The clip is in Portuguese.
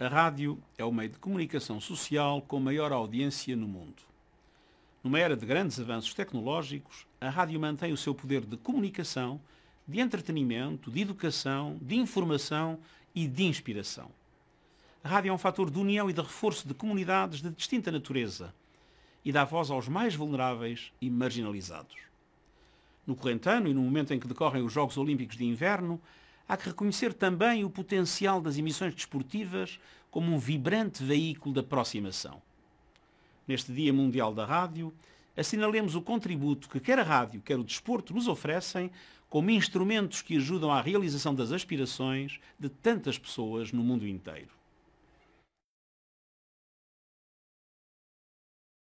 A rádio é o meio de comunicação social com maior audiência no mundo. Numa era de grandes avanços tecnológicos, a rádio mantém o seu poder de comunicação, de entretenimento, de educação, de informação e de inspiração. A rádio é um fator de união e de reforço de comunidades de distinta natureza e dá voz aos mais vulneráveis e marginalizados. No corrente ano e no momento em que decorrem os Jogos Olímpicos de Inverno, há que reconhecer também o potencial das emissões desportivas como um vibrante veículo de aproximação. Neste Dia Mundial da Rádio, assinalemos o contributo que quer a rádio, quer o desporto nos oferecem como instrumentos que ajudam à realização das aspirações de tantas pessoas no mundo inteiro.